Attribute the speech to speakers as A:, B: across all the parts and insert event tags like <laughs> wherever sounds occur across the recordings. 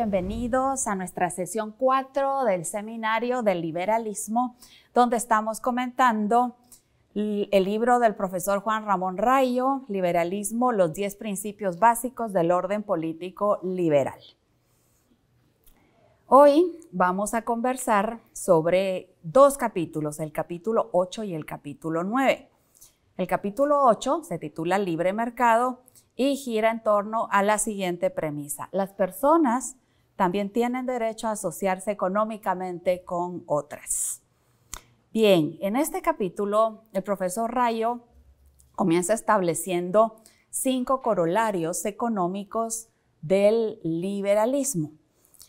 A: bienvenidos a nuestra sesión 4 del seminario del liberalismo, donde estamos comentando el libro del profesor Juan Ramón Rayo, Liberalismo, los 10 principios básicos del orden político liberal. Hoy vamos a conversar sobre dos capítulos, el capítulo 8 y el capítulo 9. El capítulo 8 se titula Libre Mercado y gira en torno a la siguiente premisa. Las personas también tienen derecho a asociarse económicamente con otras. Bien, en este capítulo, el profesor Rayo comienza estableciendo cinco corolarios económicos del liberalismo.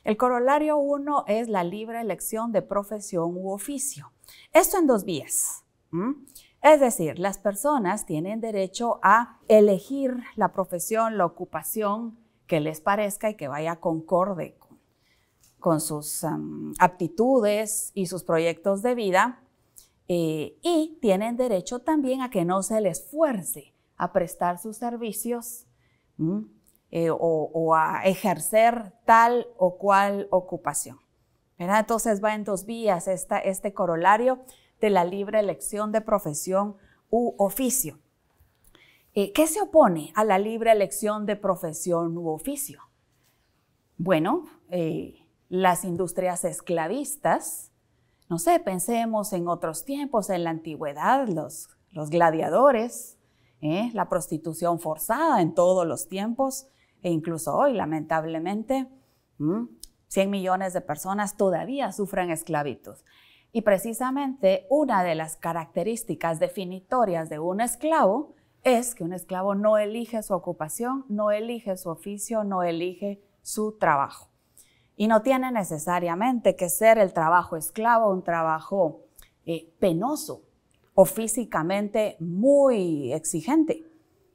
A: El corolario uno es la libre elección de profesión u oficio. Esto en dos vías. Es decir, las personas tienen derecho a elegir la profesión, la ocupación que les parezca y que vaya concorde con sus aptitudes y sus proyectos de vida eh, y tienen derecho también a que no se les fuerce a prestar sus servicios eh, o, a ejercer tal o cual ocupación. Entonces va en dos vías esta, este corolario de la libre elección de profesión u oficio. Eh, ¿Qué se opone a la libre elección de profesión u oficio? Bueno, las industrias esclavistas. No sé, pensemos en otros tiempos, en la antigüedad, los, gladiadores, ¿eh? la prostitución forzada en todos los tiempos e incluso hoy, lamentablemente, 100 millones de personas todavía sufren esclavitud. Y precisamente una de las características definitorias de un esclavo es que un esclavo no elige su ocupación, no elige su oficio, no elige su trabajo. Y no tiene necesariamente que ser el trabajo esclavo, un trabajo eh, penoso o físicamente muy exigente,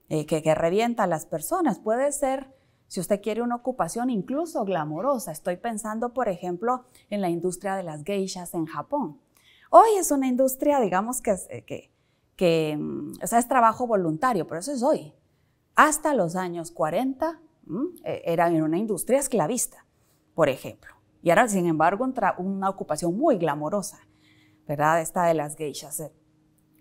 A: eh, que, que revienta a las personas. Puede ser, si usted quiere, una ocupación incluso glamorosa. Estoy pensando, por ejemplo, en la industria de las geishas en Japón. Hoy es una industria, digamos, que, eh, que, mm, es trabajo voluntario, pero eso es hoy. Hasta los años 40 mm, era una industria esclavista por ejemplo. Y ahora, sin embargo, entra una ocupación muy glamorosa, ¿verdad? Esta de las geishas. Eh.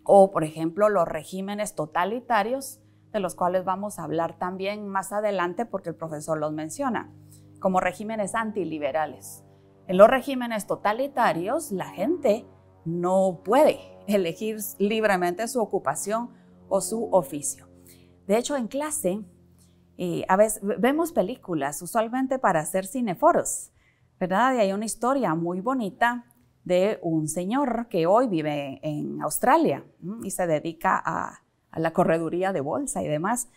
A: O, por ejemplo, los regímenes totalitarios, de los cuales vamos a hablar también más adelante porque el profesor los menciona, como regímenes antiliberales. En los regímenes totalitarios, la gente no puede elegir libremente su ocupación o su oficio. De hecho, en clase y eh, a veces vemos películas, usualmente para hacer cineforos, ¿verdad? Y hay una historia muy bonita de un señor que hoy vive en Australia y se dedica a, la correduría de bolsa y demás.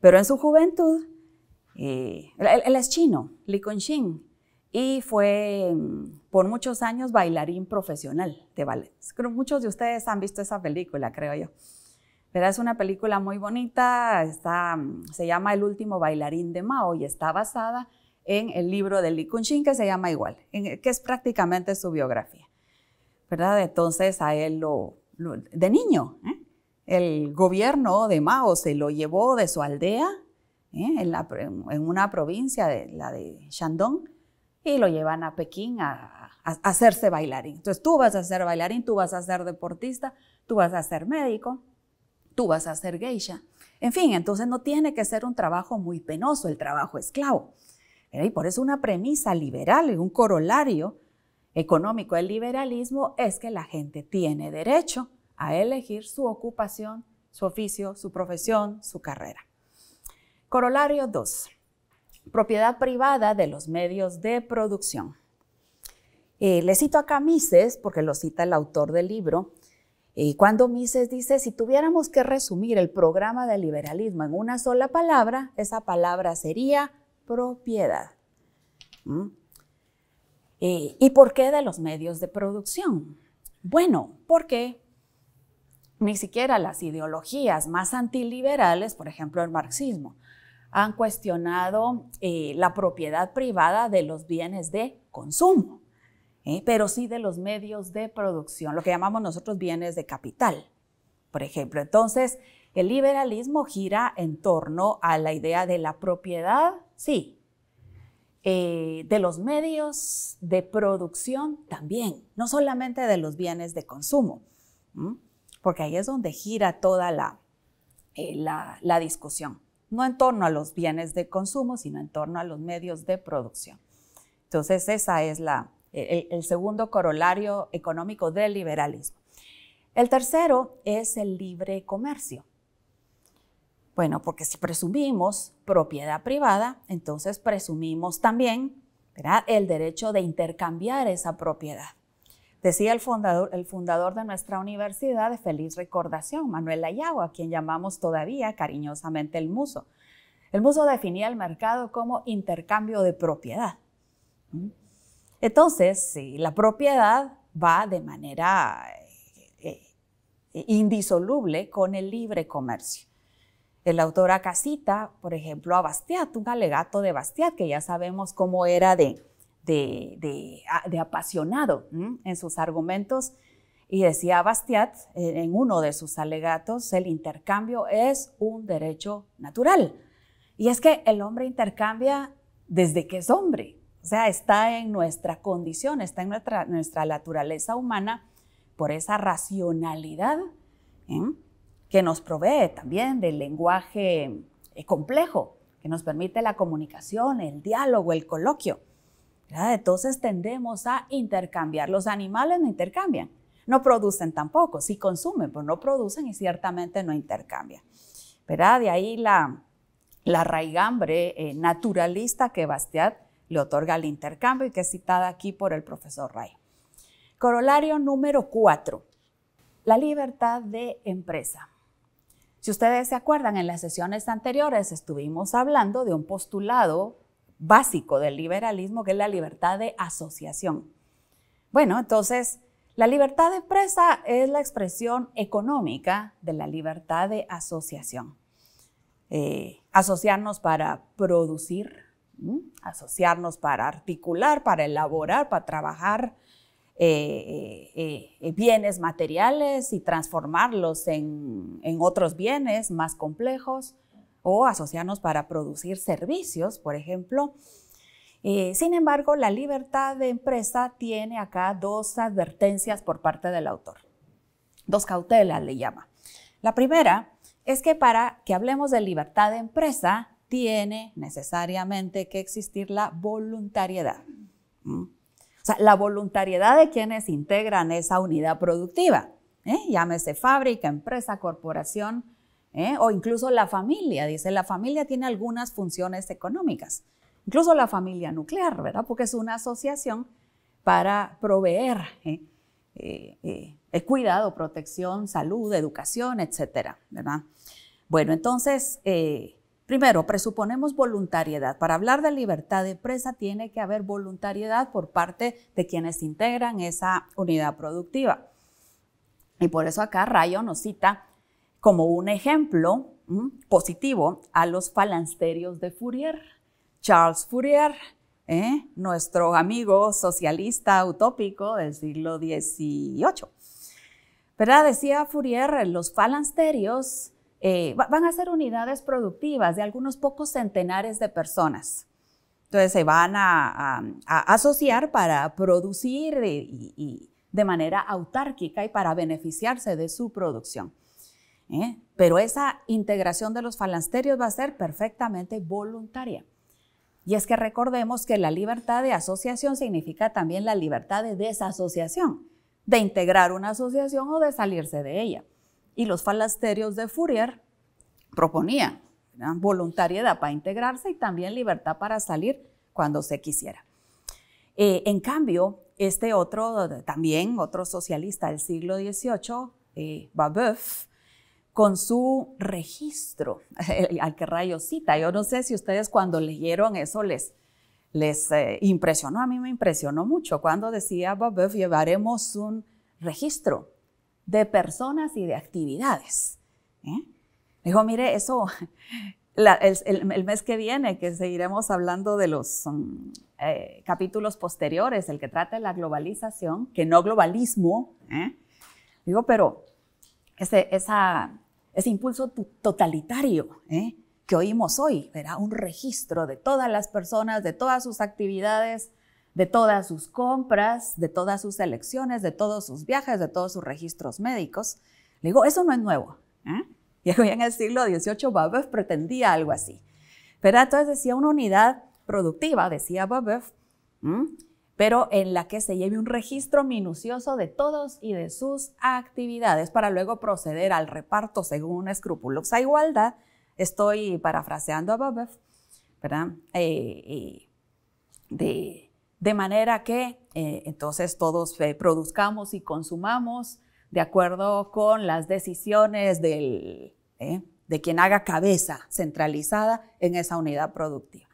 A: Pero en su juventud, eh, él, es chino, Li Kunshin, y fue mm, por muchos años bailarín profesional de ballet. Creo Muchos de ustedes han visto esa película, creo yo. Pero es una película muy bonita, mm, se llama El último bailarín de Mao y está basada en el libro de Li Kunshin que se llama igual, eh, que es prácticamente su biografía. ¿Verdad? Entonces a él lo, de niño, ¿eh? el gobierno de Mao se lo llevó de su aldea ¿eh? en, una provincia, de, la de Shandong, y lo llevan a Pekín a, a, hacerse bailarín. Entonces tú vas a ser bailarín, tú vas a ser deportista, tú vas a ser médico tú vas a ser geisha. En fin, entonces no tiene que ser un trabajo muy penoso el trabajo esclavo. ¿Eh? Y por eso una premisa liberal y un corolario económico del liberalismo es que la gente tiene derecho a elegir su ocupación, su oficio, su profesión, su carrera. Corolario 2. Propiedad privada de los medios de producción. Eh, le cito a Camises, porque lo cita el autor del libro, y cuando Mises dice, si tuviéramos que resumir el programa del liberalismo en una sola palabra, esa palabra sería propiedad. ¿Mm? Eh, ¿Y, por qué de los medios de producción? Bueno, porque ni siquiera las ideologías más antiliberales, por ejemplo el marxismo, han cuestionado eh, la propiedad privada de los bienes de consumo. ¿eh? pero sí de los medios de producción, lo que llamamos nosotros bienes de capital, por ejemplo. Entonces, el liberalismo gira en torno a la idea de la propiedad, sí, eh, de los medios de producción también, no solamente de los bienes de consumo, porque ahí es donde gira toda eh, la, la discusión, no en torno a los bienes de consumo, sino en torno a los medios de producción. Entonces, esa es la, el, segundo corolario económico del liberalismo. El tercero es el libre comercio. Bueno, porque si presumimos propiedad privada, entonces presumimos también el derecho de intercambiar esa propiedad. Decía el fundador, de nuestra universidad de feliz recordación, Manuel ayagua a quien llamamos todavía cariñosamente el muso. El muso definía el mercado como intercambio de propiedad. ¿Mm? Entonces, la propiedad va de manera eh, eh, eh, indisoluble con el libre comercio. El autor acá cita, por ejemplo, a Bastiat, un alegato de Bastiat, que ya sabemos cómo era de, apasionado en sus argumentos. Y decía Bastiat, en uno de sus alegatos, el intercambio es un derecho natural. Y es que el hombre intercambia desde que es hombre. O sea, está en nuestra condición, está en nuestra, nuestra naturaleza humana por esa racionalidad que nos provee también del lenguaje eh, complejo, que nos permite la comunicación, el diálogo, el coloquio. Entonces tendemos a intercambiar. Los animales no intercambian, no producen tampoco, sí consumen, pero no producen y ciertamente no intercambian. ¿verdad? De ahí la, raigambre eh, naturalista que Bastiat le otorga el intercambio y que es citada aquí por el profesor Ray. Corolario número cuatro, la libertad de empresa. Si ustedes se acuerdan, en las sesiones anteriores estuvimos hablando de un postulado básico del liberalismo que es la libertad de asociación. Bueno, entonces, la libertad de empresa es la expresión económica de la libertad de asociación. Eh, asociarnos para producir, ¿Mm? Asociarnos para articular, para elaborar, para trabajar eh, eh, eh, bienes materiales y transformarlos en, en, otros bienes más complejos o asociarnos para producir servicios, por ejemplo. sin embargo, la libertad de empresa tiene acá dos advertencias por parte del autor. Dos cautelas le llama. La primera es que para que hablemos de libertad de empresa, tiene necesariamente que existir la voluntariedad. O sea, la voluntariedad de quienes integran esa unidad productiva, ¿eh? llámese fábrica, empresa, corporación ¿eh? o incluso la familia. Dice, la familia tiene algunas funciones económicas, incluso la familia nuclear, ¿verdad? Porque es una asociación para proveer ¿eh? el cuidado, protección, salud, educación, etcétera, ¿verdad? Bueno, entonces, Primero, presuponemos voluntariedad. Para hablar de libertad de presa tiene que haber voluntariedad por parte de quienes integran esa unidad productiva. Y por eso acá Rayo nos cita como un ejemplo mm, positivo a los falansterios de Fourier. Charles Fourier, eh, nuestro amigo socialista utópico del siglo XVIII. ¿Verdad? Decía Fourier, los falansterios eh, van a ser unidades productivas de algunos pocos centenares de personas. Entonces se van a, asociar para producir y, de manera autárquica y para beneficiarse de su producción. ¿eh? Pero esa integración de los falansterios va a ser perfectamente voluntaria. Y es que recordemos que la libertad de asociación significa también la libertad de desasociación, de integrar una asociación o de salirse de ella y los falasterios de Fourier proponían voluntariedad para integrarse y también libertad para salir cuando se quisiera. Eh, en cambio, este otro, también otro socialista del siglo XVIII, eh, Babeuf, con su registro, <laughs> al que rayo cita, yo no sé si ustedes cuando leyeron eso les, les eh, impresionó, a mí me impresionó mucho, cuando decía Babeuf, llevaremos un registro de personas y de actividades. ¿eh? Dijo, mire, eso, <laughs> el, mes que viene, que seguiremos hablando de los mm, eh, capítulos posteriores, el que trata de la globalización, que no globalismo, ¿eh? digo, pero ese, ese impulso totalitario que oímos hoy, era un registro de todas las personas, de todas sus actividades, de todas sus compras, de todas sus elecciones, de todos sus viajes, de todos sus registros médicos. Le digo, eso no es nuevo. ¿eh? <laughs> Y en el siglo XVIII Babeuf pretendía algo así. Pero entonces decía una unidad productiva, decía Babeuf, pero en la que se lleve un registro minucioso de todos y de sus actividades para luego proceder al reparto según una escrupulosa igualdad. Estoy parafraseando a Babeuf, ¿verdad? Eh, eh, de, de manera que eh, entonces todos eh, produzcamos y consumamos de acuerdo con las decisiones del, eh, de quien haga cabeza centralizada en esa unidad productiva.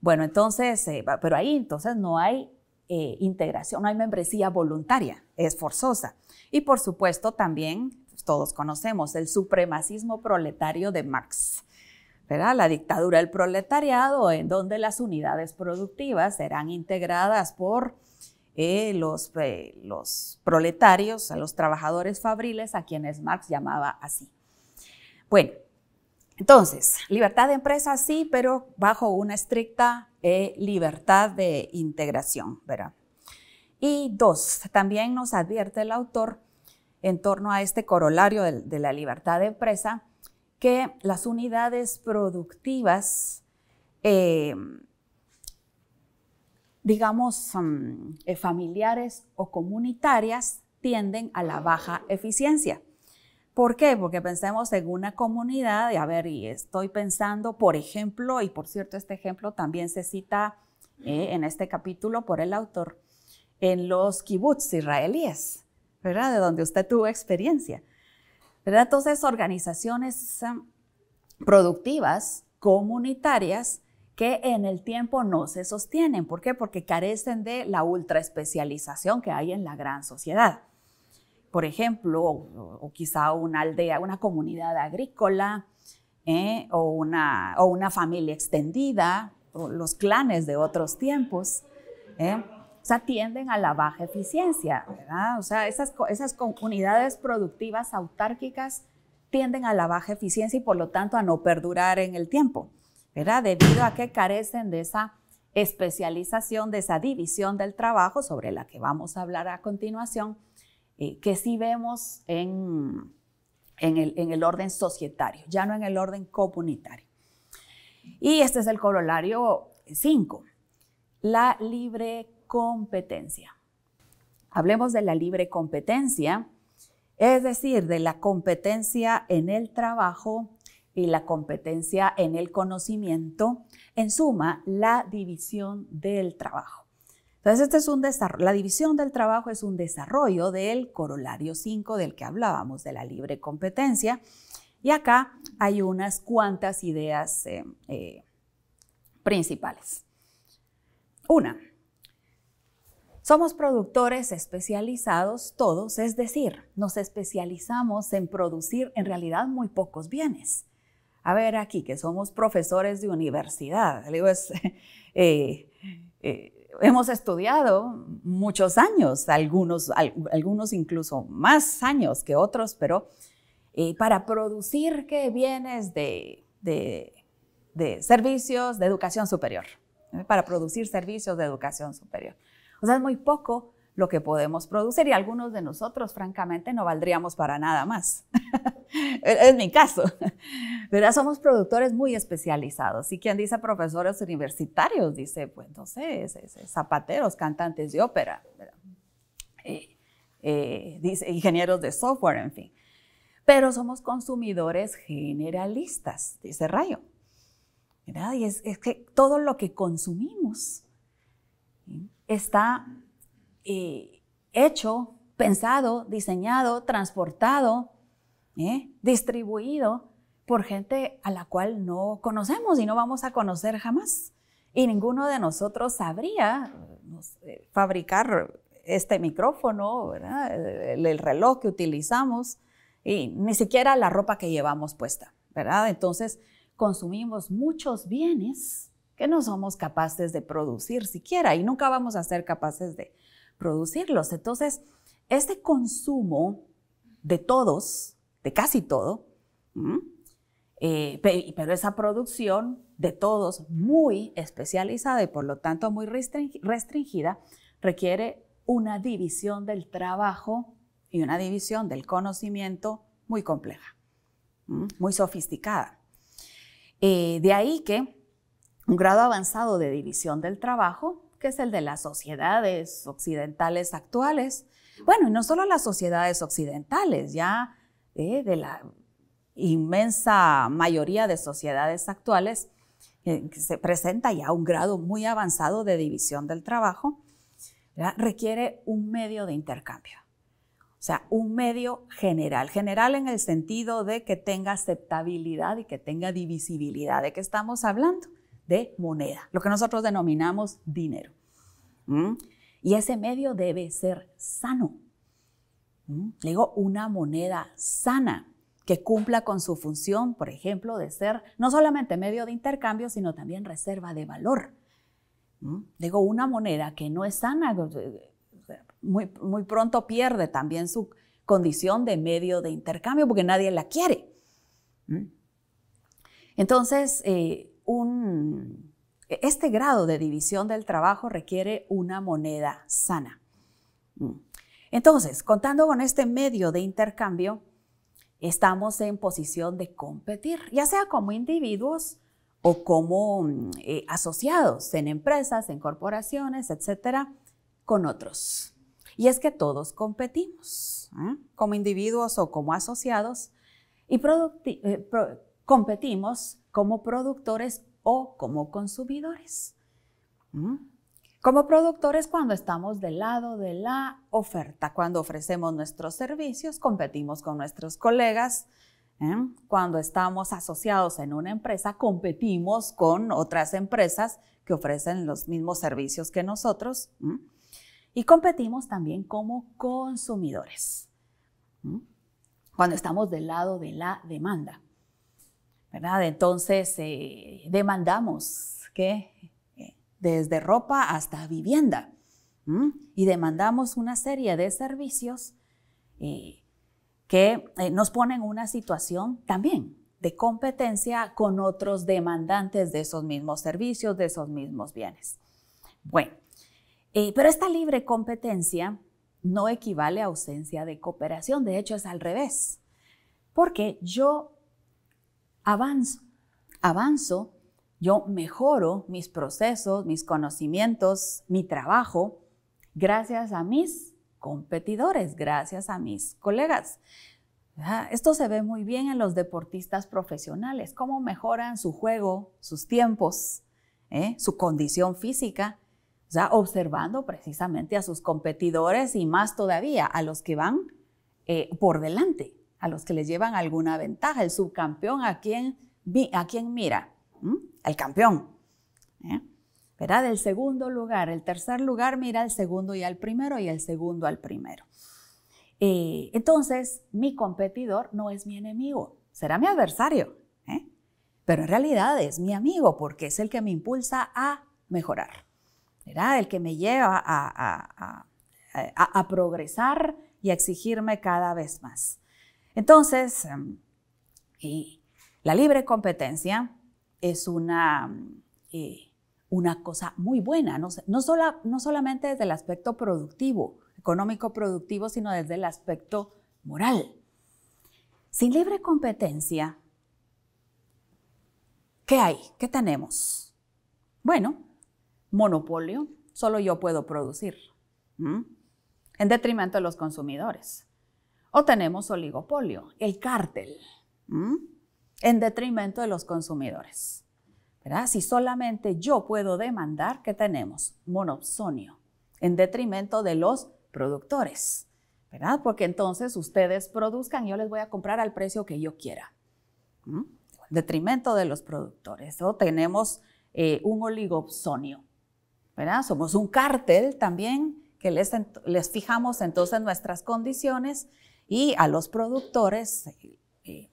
A: Bueno, entonces, pero ahí entonces no hay integración, no hay membresía voluntaria, es forzosa. Y por supuesto también pues, todos conocemos el supremacismo proletario de Marx la dictadura del proletariado, en donde las unidades productivas serán integradas por eh, eh, los, proletarios, a los trabajadores fabriles, a quienes Marx llamaba así. Bueno, entonces, libertad de empresa sí, pero bajo una estricta eh, libertad de integración, Y dos, también nos advierte el autor en torno a este corolario de la libertad de empresa, que las unidades productivas, eh, digamos, mm, eh, familiares o comunitarias tienden a la baja eficiencia. ¿Por qué? Porque pensemos en una comunidad, y a ver, y estoy pensando, por ejemplo, y por cierto, este ejemplo también se cita eh, en este capítulo por el autor, en los kibbutz israelíes, ¿verdad? De donde usted tuvo experiencia. Todas Entonces, organizaciones mm, productivas, comunitarias, que en el tiempo no se sostienen. ¿Por qué? Porque carecen de la ultraespecialización que hay en la gran sociedad. Por ejemplo, o, quizá una aldea, una comunidad agrícola, ¿eh? o, una, familia extendida, o los clanes de otros tiempos. ¿eh? o sea, tienden a la baja eficiencia, ¿verdad? O sea, esas, esas unidades productivas autárquicas tienden a la baja eficiencia y por lo tanto a no perdurar en el tiempo, ¿verdad? Debido a que carecen de esa especialización, de esa división del trabajo sobre la que vamos a hablar a continuación, eh, que sí vemos en, en, el, en el orden societario, ya no en el orden comunitario. Y este es el corolario 5, la libre competencia. Hablemos de la libre competencia, es decir, de la competencia en el trabajo y la competencia en el conocimiento, en suma, la división del trabajo. Entonces, este es un la división del trabajo es un desarrollo del corolario 5 del que hablábamos, de la libre competencia. Y acá hay unas cuantas ideas eh, eh, principales. Una, somos productores especializados todos, es decir, nos especializamos en producir en realidad muy pocos bienes. A ver, aquí que somos profesores de universidad, digo, es, <laughs> eh, eh, hemos estudiado muchos años, algunos, algunos incluso más años que otros, pero eh, para producir ¿qué? bienes de servicios de educación superior, para producir servicios de educación superior. O sea, es muy poco lo que podemos producir y algunos de nosotros, francamente, no valdríamos para nada más. <laughs> es mi caso. ¿Verdad? <laughs> Somos productores muy especializados. Y quien dice profesores universitarios, dice, pues no sé, zapateros, cantantes de ópera, eh, eh, dice ingenieros de software, en fin. Pero somos consumidores generalistas, dice Rayo. Y es que todo lo que consumimos está eh, hecho, pensado, diseñado, transportado, ¿eh? distribuido por gente a la cual no conocemos y no vamos a conocer jamás. Y ninguno de nosotros sabría fabricar este micrófono, El, el, reloj que utilizamos y ni siquiera la ropa que llevamos puesta, ¿verdad? Entonces consumimos muchos bienes que no somos capaces de producir siquiera y nunca vamos a ser capaces de producirlos. Entonces, este consumo de todos, de casi todo, eh, pero esa producción de todos muy especializada y por lo tanto muy restringida, requiere una división del trabajo y una división del conocimiento muy compleja, muy sofisticada. Eh, de ahí que un grado avanzado de división del trabajo, que es el de las sociedades occidentales actuales. Bueno, y no solo las sociedades occidentales, ya eh, de la inmensa mayoría de sociedades actuales eh, se presenta ya un grado muy avanzado de división del trabajo, requiere un medio de intercambio. O sea, un medio general, general en el sentido de que tenga aceptabilidad y que tenga divisibilidad. ¿De qué estamos hablando? de moneda, lo que nosotros denominamos dinero. Y ese medio debe ser sano. digo, una moneda sana que cumpla con su función, por ejemplo, de ser no solamente medio de intercambio, sino también reserva de valor. digo, una moneda que no es sana, muy, pronto pierde también su condición de medio de intercambio porque nadie la quiere. Entonces, eh, este grado de división del trabajo requiere una moneda sana. Mm. Entonces, contando con este medio de intercambio, estamos en posición de competir, ya sea como individuos o como mm, eh, asociados en empresas, en corporaciones, etcétera, con otros. Y es que todos competimos, ¿eh? como individuos o como asociados, y eh, competimos como productores o como consumidores. ¿Mm? Como productores, cuando estamos del lado de la oferta, cuando ofrecemos nuestros servicios, competimos con nuestros colegas. ¿eh? Cuando estamos asociados en una empresa, competimos con otras empresas que ofrecen los mismos servicios que nosotros. ¿Mm? Y competimos también como consumidores. ¿Mm? Cuando estamos del lado de la demanda. Entonces eh, demandamos que eh, desde ropa hasta vivienda y demandamos una serie de servicios eh, que nos ponen una situación también de competencia con otros demandantes de esos mismos servicios, de esos mismos bienes. Bueno, pero esta libre competencia no equivale a ausencia de cooperación, de hecho es al revés, porque yo avanzo. Avanzo, yo mejoro mis procesos, mis conocimientos, mi trabajo, gracias a mis competidores, gracias a mis colegas. Ah, esto se ve muy bien en los deportistas profesionales, cómo mejoran su juego, sus tiempos, ¿eh? su condición física, ya observando precisamente a sus competidores y más todavía a los que van eh, por delante a los que les llevan alguna ventaja. El subcampeón, ¿a quien a mira? el ¿Mm? campeón. ¿Eh? ¿Verdad? Del segundo lugar, el tercer lugar mira al segundo y al primero y el segundo al primero. Eh, entonces, mi competidor no es mi enemigo, será mi adversario, ¿eh? pero en realidad es mi amigo porque es el que me impulsa a mejorar, ¿verdad? el que me lleva a, a, a progresar y a exigirme cada vez más. Entonces, em, la libre competencia es una, eh, cosa muy buena, no, solamente desde el aspecto productivo, económico productivo, sino desde el aspecto moral. Sin libre competencia, ¿qué hay? ¿Qué tenemos? Bueno, monopolio, solo yo puedo producir, en detrimento de los consumidores o tenemos oligopolio, el cártel, en detrimento de los consumidores. ¿verdad? Si solamente yo puedo demandar, ¿qué tenemos? Monopsonio, en detrimento de los productores. ¿verdad? Porque entonces ustedes produzcan, y yo les voy a comprar al precio que yo quiera. detrimento de los productores. O tenemos eh, un oligopsonio, ¿verdad? Somos un cártel también que les, les fijamos entonces nuestras condiciones y a los productores eh, eh,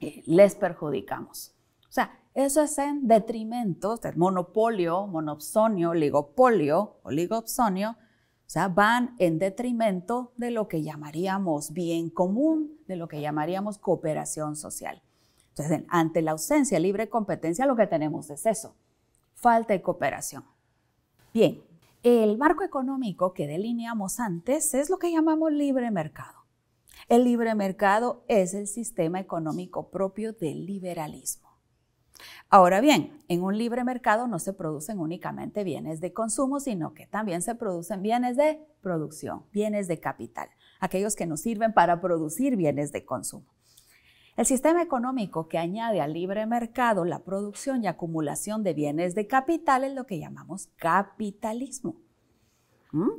A: eh, les perjudicamos. O sea, eso es en detrimento del monopolio, monopsonio, oligopolio, oligopsonio, o sea, van en detrimento de lo que llamaríamos bien común, de lo que llamaríamos cooperación social. Entonces, ante la ausencia de libre competencia, lo que tenemos es eso, falta de cooperación. Bien, el marco económico que delineamos antes es lo que llamamos libre mercado. El libre mercado es el sistema económico propio del liberalismo. Ahora bien, en un libre mercado no se producen únicamente bienes de consumo, sino que también se producen bienes de producción, bienes de capital, aquellos que nos sirven para producir bienes de consumo. El sistema económico que añade al libre mercado la producción y acumulación de bienes de capital es lo que llamamos capitalismo. ¿Mm?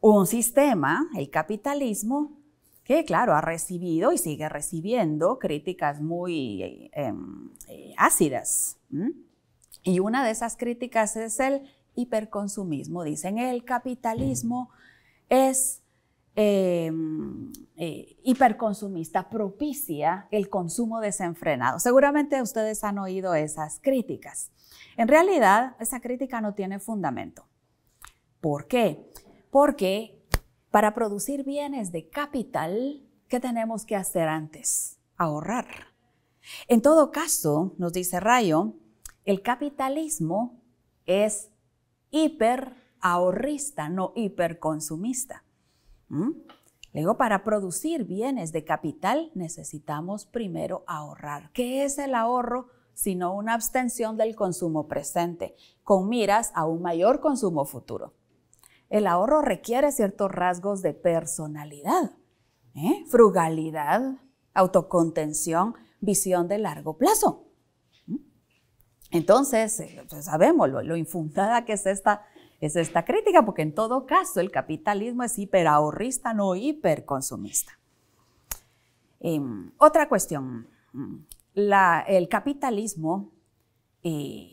A: Un sistema, el capitalismo, que claro, ha recibido y sigue recibiendo críticas muy em, eh, ácidas. Y una de esas críticas es el hiperconsumismo. Dicen, el capitalismo es Em, eh, hiperconsumista propicia el consumo desenfrenado. Seguramente ustedes han oído esas críticas. En realidad, esa crítica no tiene fundamento. ¿Por qué? Porque para producir bienes de capital, ¿qué tenemos que hacer antes? Ahorrar. En todo caso, nos dice Rayo, el capitalismo es hiper ahorrista, no hiperconsumista. ¿Mm? Luego, para producir bienes de capital necesitamos primero ahorrar. ¿Qué es el ahorro? Sino una abstención del consumo presente, con miras a un mayor consumo futuro. El ahorro requiere ciertos rasgos de personalidad, ¿eh? frugalidad, autocontención, visión de largo plazo. ¿Mm? Entonces, eh, pues sabemos lo infundada que es esta es esta crítica, porque en todo caso el capitalismo es hiperahorrista, no hiperconsumista. Eh, otra cuestión, mm, el capitalismo eh,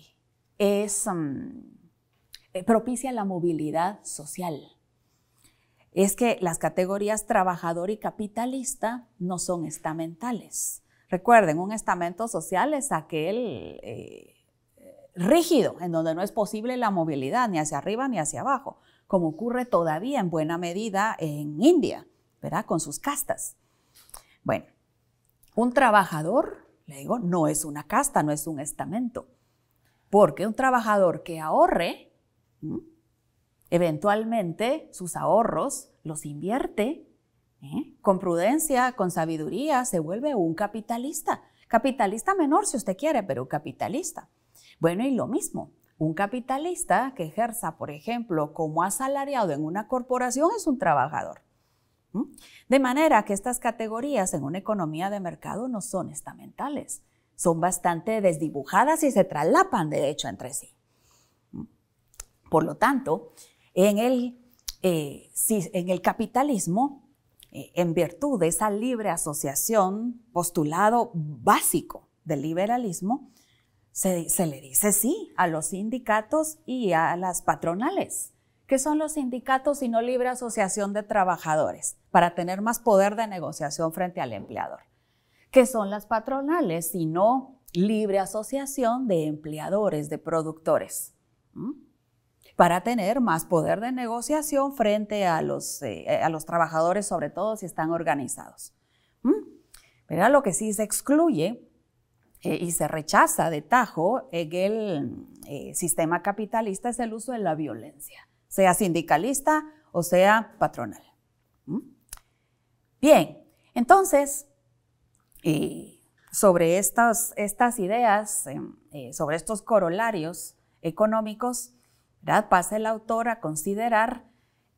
A: es, mm, eh, propicia la movilidad social. Es que las categorías trabajador y capitalista no son estamentales. Recuerden, un estamento social es aquel... Eh, rígido, en donde no es posible la movilidad ni hacia arriba ni hacia abajo, como ocurre todavía en buena medida en India, ¿verdad? Con sus castas. Bueno, un trabajador, le digo, no es una casta, no es un estamento, porque un trabajador que ahorre, eventualmente sus ahorros los invierte ¿eh? con prudencia, con sabiduría, se vuelve un capitalista. Capitalista menor si usted quiere, pero capitalista. Bueno, y lo mismo, un capitalista que ejerza, por ejemplo, como asalariado en una corporación es un trabajador. De manera que estas categorías en una economía de mercado no son estamentales, son bastante desdibujadas y se traslapan, de hecho, entre sí. Por lo tanto, en el, eh, capitalismo, eh, en virtud de esa libre asociación, postulado básico del liberalismo, se, le dice sí a los sindicatos y a las patronales. ¿Qué son los sindicatos y no libre asociación de trabajadores? Para tener más poder de negociación frente al empleador. ¿Qué son las patronales y no libre asociación de empleadores, de productores? Para tener más poder de negociación frente a los, eh, eh, a los trabajadores, sobre todo si están organizados. ¿Mm? Pero lo que sí se excluye eh, y se rechaza de tajo en el eh, sistema capitalista es el uso de la violencia, sea sindicalista o sea patronal. ¿Mm? Bien, entonces, eh, sobre estas, estas ideas, em, sobre estos corolarios económicos, pasa el autor a considerar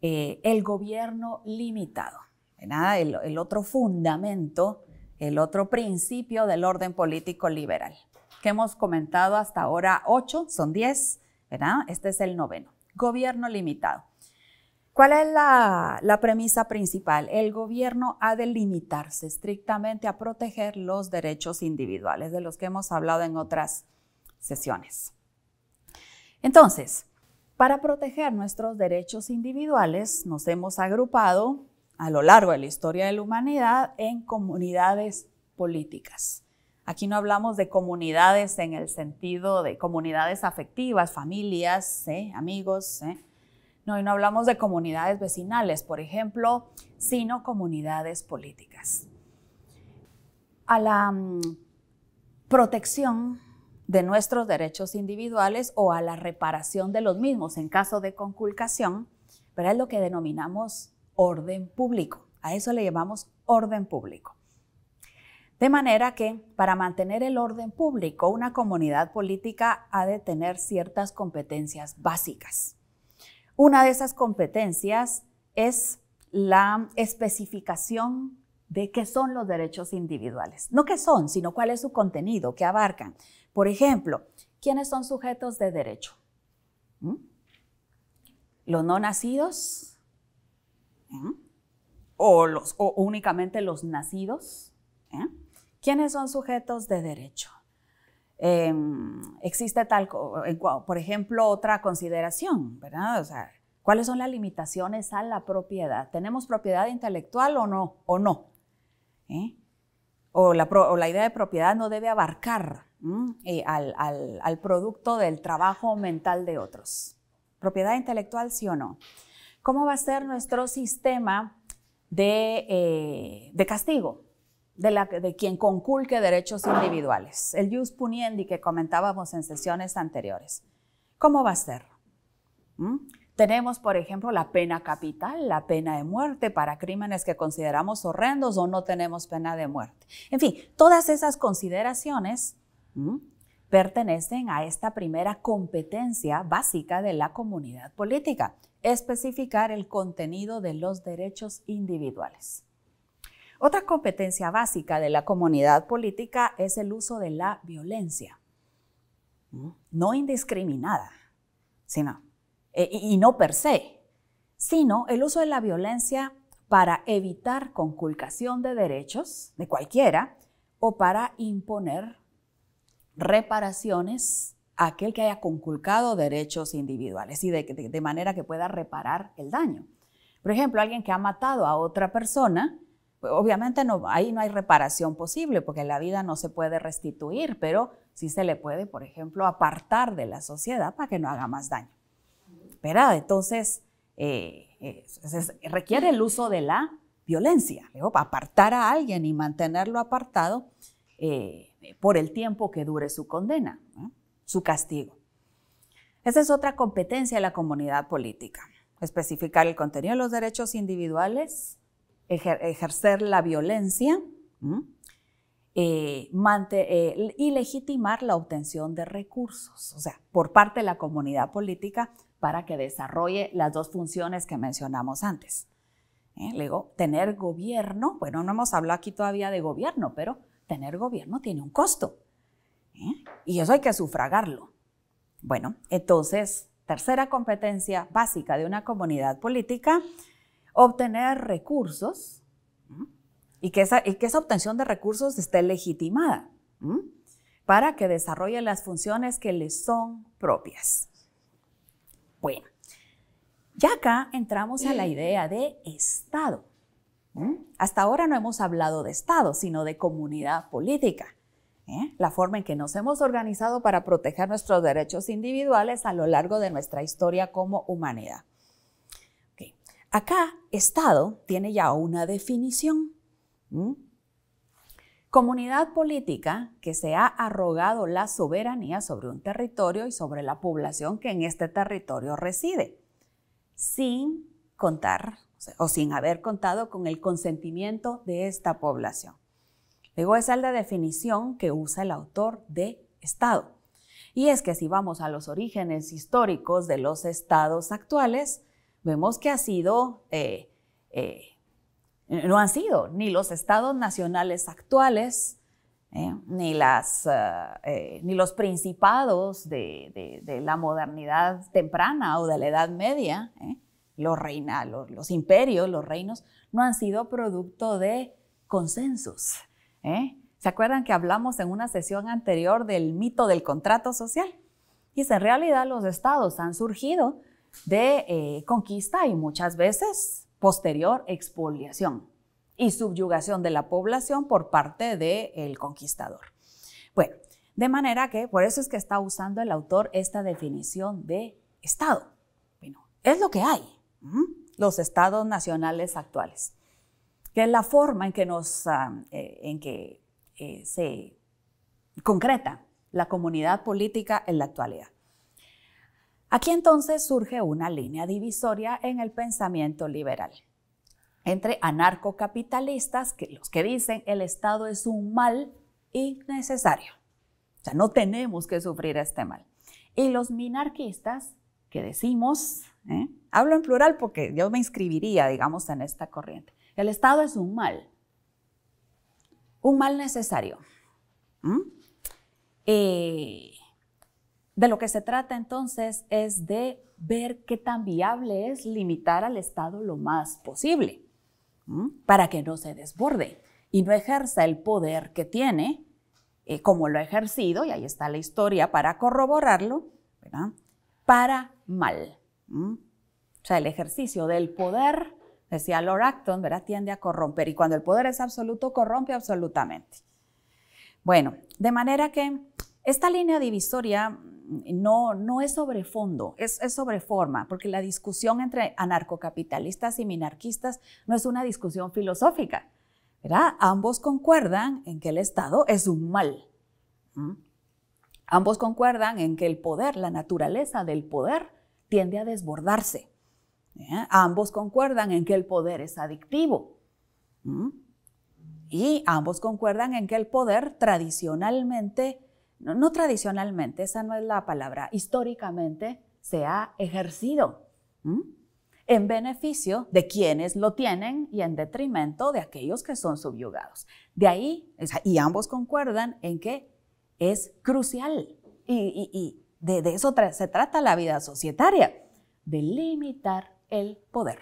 A: el gobierno limitado, el, el otro fundamento el otro principio del orden político liberal, que hemos comentado hasta ahora ocho, son diez, ¿verdad? Este es el noveno, gobierno limitado. ¿Cuál es la, la premisa principal? El gobierno ha de limitarse estrictamente a proteger los derechos individuales, de los que hemos hablado en otras sesiones. Entonces, para proteger nuestros derechos individuales, nos hemos agrupado a lo largo de la historia de la humanidad en comunidades políticas. Aquí no hablamos de comunidades en el sentido de comunidades afectivas, familias, ¿eh? amigos. ¿eh? No, y no hablamos de comunidades vecinales, por ejemplo, sino comunidades políticas. A la mm, protección de nuestros derechos individuales o a la reparación de los mismos en caso de conculcación, pero es lo que denominamos orden público. A eso le llamamos orden público. De manera que para mantener el orden público, una comunidad política ha de tener ciertas competencias básicas. Una de esas competencias es la especificación de qué son los derechos individuales. No qué son, sino cuál es su contenido, qué abarcan. Por ejemplo, ¿quiénes son sujetos de derecho? ¿Mm? Los no nacidos, o, los, únicamente los nacidos. ¿eh? ¿Quiénes son sujetos de derecho? Em, existe tal, por ejemplo, otra consideración, ¿verdad? ¿cuáles son las limitaciones a la propiedad? ¿Tenemos propiedad intelectual o no? O, no? ¿Eh? o, la, idea de propiedad no debe abarcar eh, al producto del trabajo mental de otros. ¿Propiedad intelectual sí o no? cómo va a ser nuestro sistema de, eh, castigo de, quien conculque derechos individuales, el jus puniendi que comentábamos en sesiones anteriores. ¿Cómo va a ser? ¿Mm? Tenemos, por ejemplo, la pena capital, la pena de muerte para crímenes que consideramos horrendos o no tenemos pena de muerte. En fin, todas esas consideraciones ¿mm? pertenecen a esta primera competencia básica de la comunidad política especificar el contenido de los derechos individuales. Otra competencia básica de la comunidad política es el uso de la violencia, no indiscriminada, sino, eh, y no per se, sino el uso de la violencia para evitar conculcación de derechos de cualquiera o para imponer reparaciones aquel que haya conculcado derechos individuales y de, manera que pueda reparar el daño. Por ejemplo, alguien que ha matado a otra persona, pues, obviamente ahí no hay reparación posible porque la vida no se puede restituir, pero sí se le puede, por ejemplo, apartar de la sociedad para que no haga más daño. Pero Entonces, eh, eh, requiere el uso de la violencia, apartar a alguien y mantenerlo apartado eh, por el tiempo que dure su condena su castigo. Esa es otra competencia de la comunidad política, especificar el contenido de los derechos individuales, ejercer la violencia eh, eh, y legitimar la obtención de recursos, o sea, por parte de la comunidad política para que desarrolle las dos funciones que mencionamos antes. ¿eh? Luego, tener gobierno, bueno, no hemos hablado aquí todavía de gobierno, pero tener gobierno tiene un costo. Y eso hay que sufragarlo. Bueno, entonces, tercera competencia básica de una comunidad política, obtener recursos y, que esa, que, esa, obtención de recursos esté legitimada para que desarrolle las funciones que le son propias. Bueno, ya acá entramos a la idea de Estado. Hasta ahora no hemos hablado de Estado, sino de comunidad política. ¿Eh? la forma en que nos hemos organizado para proteger nuestros derechos individuales a lo largo de nuestra historia como humanidad. Acá, Estado tiene ya una definición. Comunidad política que se ha arrogado la soberanía sobre un territorio y sobre la población que en este territorio reside, sin contar o sin haber contado con el consentimiento de esta población. Luego esa el la definición que usa el autor de Estado. Y es que si vamos a los orígenes históricos de los estados actuales, vemos que ha sido, eh, eh, no han sido ni los estados nacionales actuales, eh, ni, ni los principados de, la modernidad temprana o de la Edad Media, los, los imperios, los reinos, no han sido producto de consensos ¿Eh? ¿Se acuerdan que hablamos en una sesión anterior del mito del contrato social? Y en realidad los estados han surgido de eh, conquista y muchas veces posterior expoliación y subyugación de la población por parte del conquistador. Bueno, de manera que por eso es que está usando el autor esta definición de Estado. Bueno, es lo que hay, los estados nacionales actuales que la forma en que, nos, ah, eh, en que eh, se concreta la comunidad política en la actualidad. Aquí entonces surge una línea divisoria en el pensamiento liberal entre anarcocapitalistas, los que dicen el Estado es un mal innecesario, o sea, no tenemos que sufrir este mal, y los minarquistas, que decimos, ¿eh? hablo en plural porque yo me inscribiría, digamos, en esta corriente, el Estado es un mal, un mal necesario. Eh, de lo que se trata entonces es de ver qué tan viable es limitar al Estado lo más posible para que no se desborde y no ejerza el poder que tiene eh, como lo ha ejercido, y ahí está la historia para corroborarlo, para mal. O sea, el ejercicio del poder decía Lord Acton, ¿verdad? Tiende a corromper y cuando el poder es absoluto, corrompe absolutamente. Bueno, de manera que esta línea divisoria no, no es sobre fondo, es, sobre forma, porque la discusión entre anarcocapitalistas y minarquistas no es una discusión filosófica, ¿verdad? Ambos concuerdan en que el Estado es un mal. Ambos concuerdan en que el poder, la naturaleza del poder, tiende a desbordarse. ¿Eh? Ambos concuerdan en que el poder es adictivo. ¿Mm? Y ambos concuerdan en que el poder tradicionalmente, no, tradicionalmente, esa no es la palabra, históricamente se ha ejercido ¿Mm? en beneficio de quienes lo tienen y en detrimento de aquellos que son subyugados. De ahí, y ambos concuerdan en que es crucial y, de, eso se trata la vida societaria, de limitar el poder.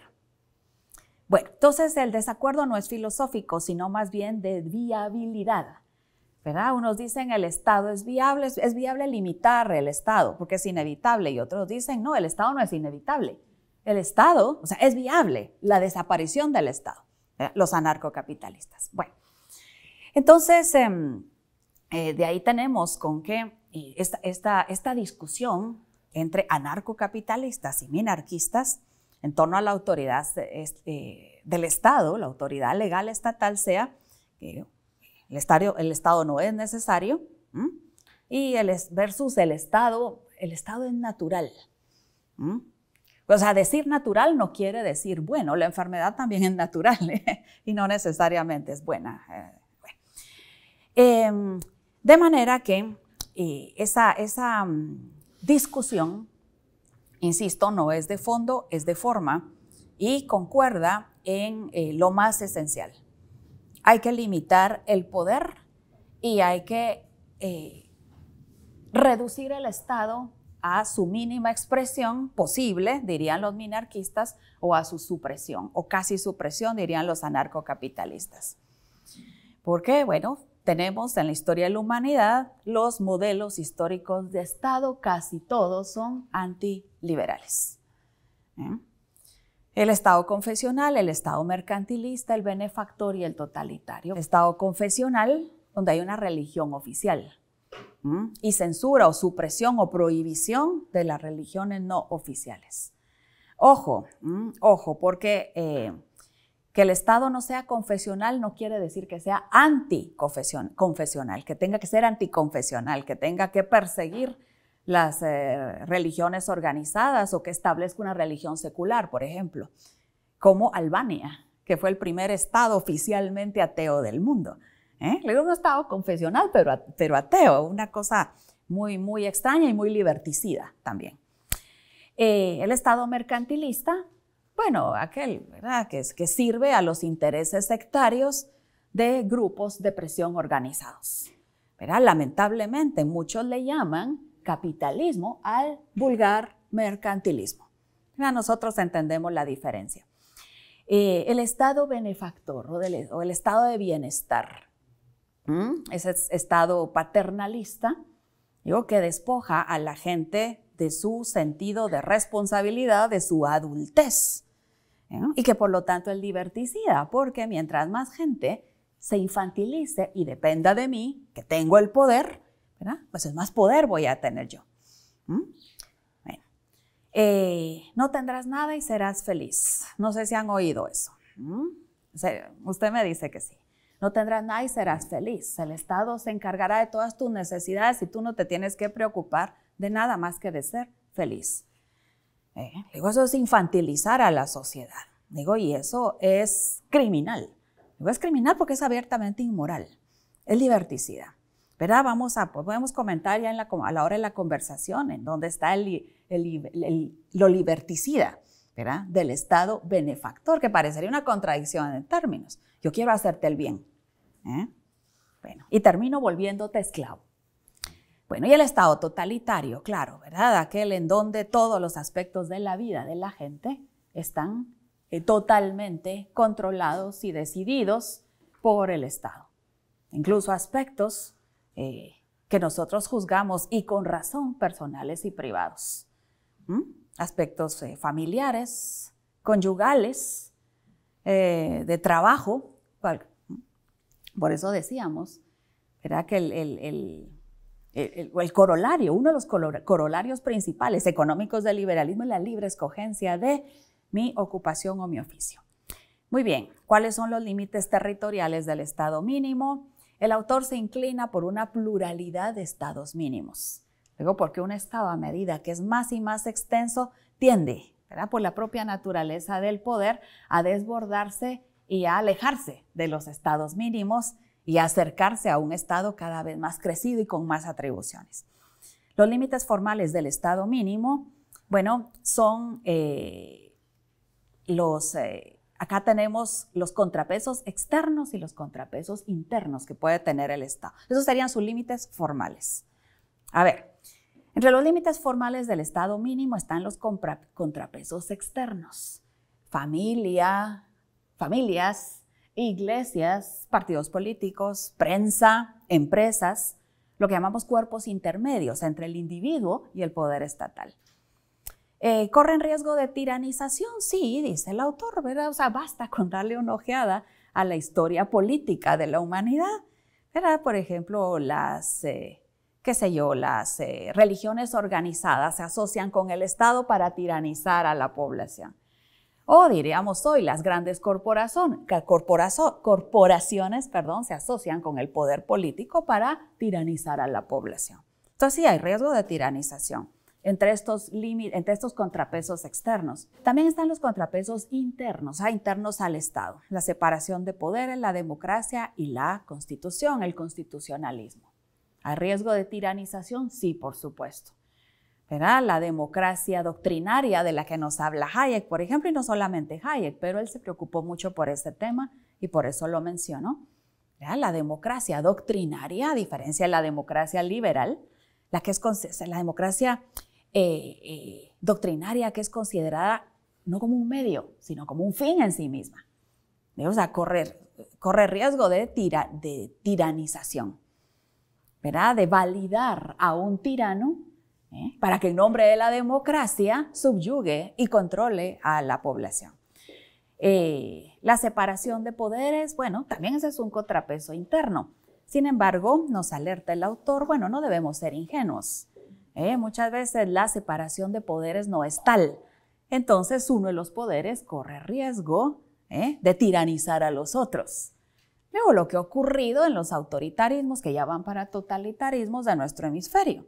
A: Bueno, entonces el desacuerdo no es filosófico, sino más bien de viabilidad. ¿verdad? Unos dicen el Estado es viable, es, viable limitar el Estado porque es inevitable y otros dicen no, el Estado no es inevitable. El Estado, o sea, es viable la desaparición del Estado, los anarcocapitalistas. Bueno, entonces em, eh, de ahí tenemos con que eh, esta, esta, esta discusión entre anarcocapitalistas y minarquistas en torno a la autoridad este, del Estado, la autoridad legal estatal sea, que el, el Estado no es necesario, y versus el Estado, el Estado es natural. O sea, decir natural no quiere decir bueno, la enfermedad también es natural <laughs> y no necesariamente es buena. Eh, em, de manera que eh, esa, esa mm, discusión Insisto, no es de fondo, es de forma y concuerda en eh, lo más esencial. Hay que limitar el poder y hay que eh, reducir el Estado a su mínima expresión posible, dirían los minarquistas, o a su supresión, o casi supresión, dirían los anarcocapitalistas. ¿Por qué? Bueno, tenemos en la historia de la humanidad los modelos históricos de Estado, casi todos son antiliberales. ¿eh? El Estado confesional, el Estado mercantilista, el benefactor y el totalitario. Estado confesional, donde hay una religión oficial y censura o supresión o prohibición de las religiones no oficiales. Ojo, ojo, porque eh, que el Estado no sea confesional no quiere decir que sea anticonfesional, que tenga que ser anticonfesional, que tenga que perseguir las eh, religiones organizadas o que establezca una religión secular, por ejemplo, como Albania, que fue el primer Estado oficialmente ateo del mundo. ¿eh? un Estado confesional, pero, pero ateo, una cosa muy, muy extraña y muy liberticida también. Eh, el Estado mercantilista bueno, aquel, ¿verdad? Que, sirve a los intereses sectarios de grupos de presión organizados. Lamentablemente, muchos le llaman capitalismo al vulgar mercantilismo. Nosotros entendemos la diferencia. Eh, el estado benefactor o, el estado de bienestar, ese estado paternalista, digo, que despoja a la gente de su sentido de responsabilidad, de su adultez. ¿eh? y que por lo tanto el liberticida, porque mientras más gente se infantilice y dependa de mí, que tengo el poder, pues es más poder voy a tener yo. Eh, no tendrás nada y serás feliz. No sé si han oído eso. Usted me dice que sí. No tendrás nada y serás feliz. El Estado se encargará de todas tus necesidades y tú no te tienes que preocupar de nada más que de ser feliz. ¿Eh? digo, eso es infantilizar a la sociedad. Digo, y eso es criminal. Digo, es criminal porque es abiertamente inmoral. Es liberticida. ¿Verdad? Vamos a, pues, podemos comentar ya a la hora de la conversación en dónde está el, lo liberticida, ¿verdad? Del Estado benefactor, que parecería una contradicción en términos. Yo quiero hacerte el bien. ¿Eh? Bueno, y termino volviéndote esclavo. Bueno, y el Estado totalitario, claro, ¿verdad? Aquel en donde todos los aspectos de la vida de la gente están eh, totalmente controlados y decididos por el Estado. Incluso aspectos eh, que nosotros juzgamos y con razón personales y privados. Aspectos eh, familiares, conyugales, de trabajo. Por eso decíamos, era Que el el, corolario, uno de los corolarios principales económicos del liberalismo es la libre escogencia de mi ocupación o mi oficio. Muy bien, ¿cuáles son los límites territoriales del Estado mínimo? El autor se inclina por una pluralidad de estados mínimos. Luego, porque un Estado a medida que es más y más extenso tiende, por la propia naturaleza del poder, a desbordarse y a alejarse de los estados mínimos y acercarse a un Estado cada vez más crecido y con más atribuciones. Los límites formales del Estado mínimo, bueno, son eh, los... Eh, acá tenemos los contrapesos externos y los contrapesos internos que puede tener el Estado. Esos serían sus límites formales. A ver, entre los límites formales del Estado mínimo están los contrapesos externos. Familia, familias, iglesias, partidos políticos, prensa, empresas, lo que llamamos cuerpos intermedios entre el individuo y el poder estatal. Eh, ¿Corren riesgo de tiranización? Sí, dice el autor, ¿verdad? O sea, basta con darle una ojeada a la historia política de la humanidad, ¿verdad? Por ejemplo, las, eh, qué sé yo, las eh, religiones organizadas se asocian con el Estado para tiranizar a la población. O diríamos hoy, las grandes corporaciones perdón, se asocian con el poder político para tiranizar a la población. Entonces sí hay riesgo de tiranización entre estos, contrapesos externos. También están los contrapesos internos, ah, internos al Estado, la separación de poderes, la democracia y la constitución, el constitucionalismo. ¿Hay riesgo de tiranización? Sí, por supuesto. ¿verdad? la democracia doctrinaria de la que nos habla Hayek, por ejemplo, y no solamente Hayek, pero él se preocupó mucho por ese tema y por eso lo mencionó. La democracia doctrinaria, a diferencia de la democracia liberal, la, que es, la democracia eh, eh, doctrinaria que es considerada no como un medio, sino como un fin en sí misma. O sea, correr, corre riesgo de, tira, de tiranización, ¿verdad? de validar a un tirano para que en nombre de la democracia subyugue y controle a la población. Eh, la separación de poderes, bueno, también ese es un contrapeso interno. Sin embargo, nos alerta el autor, bueno, no debemos ser ingenuos. ¿eh? Muchas veces la separación de poderes no es tal. Entonces uno de los poderes corre riesgo ¿eh? de tiranizar a los otros. Luego lo que ha ocurrido en los autoritarismos que ya van para totalitarismos de nuestro hemisferio.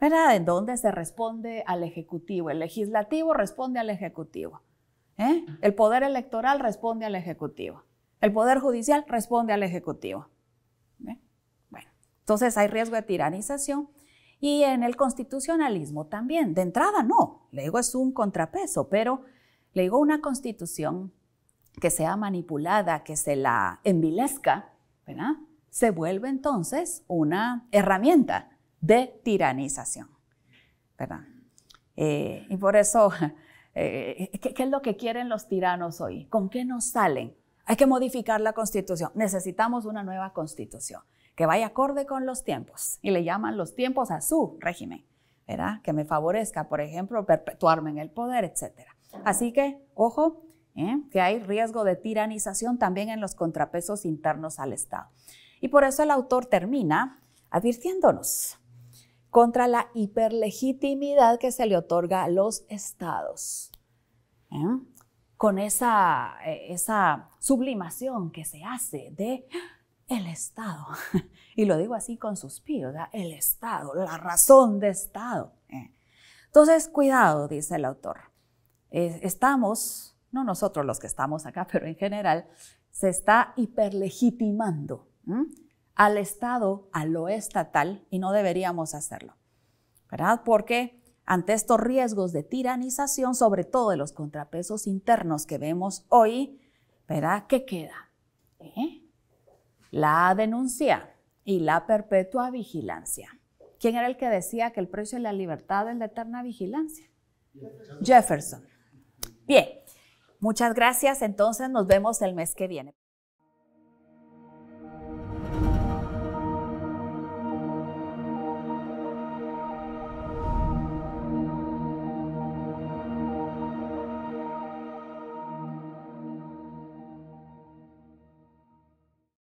A: ¿verdad? En dónde se responde al Ejecutivo. El legislativo responde al Ejecutivo. ¿eh? El Poder Electoral responde al Ejecutivo. El Poder Judicial responde al Ejecutivo. ¿eh? Bueno, entonces hay riesgo de tiranización. Y en el constitucionalismo también, de entrada no, le digo es un contrapeso, pero le digo una constitución que sea manipulada, que se la envilezca, ¿verdad? Se vuelve entonces una herramienta de tiranización. ¿verdad? Eh, y por eso, <laughs> eh, ¿qué, es lo que quieren los tiranos hoy? ¿Con qué nos salen? Hay que modificar la constitución. Necesitamos una nueva constitución que vaya acorde con los tiempos. Y le llaman los tiempos a su régimen, ¿verdad? Que me favorezca, por ejemplo, perpetuarme en el poder, etc. Así que, ojo, ¿eh? que hay riesgo de tiranización también en los contrapesos internos al Estado. Y por eso el autor termina advirtiéndonos contra la hiperlegitimidad que se le otorga a los estados. ¿eh? Con esa, eh, esa sublimación que se hace de ah, el Estado. <laughs> Y lo digo así con suspiro, el Estado, la razón de Estado. ¿eh? Entonces, cuidado, dice el autor. Estamos, no nosotros los que estamos acá, <laughs> pero en general, se está hiperlegitimando al Estado, a lo estatal, y no deberíamos hacerlo, ¿verdad? Porque ante estos riesgos de tiranización, sobre todo de los contrapesos internos que vemos hoy, ¿verdad? ¿Qué queda? ¿Eh? La denuncia y la perpetua vigilancia. ¿Quién era el que decía que el precio de la libertad es la eterna vigilancia? Jefferson. Bien, muchas gracias. Entonces nos vemos el mes que viene.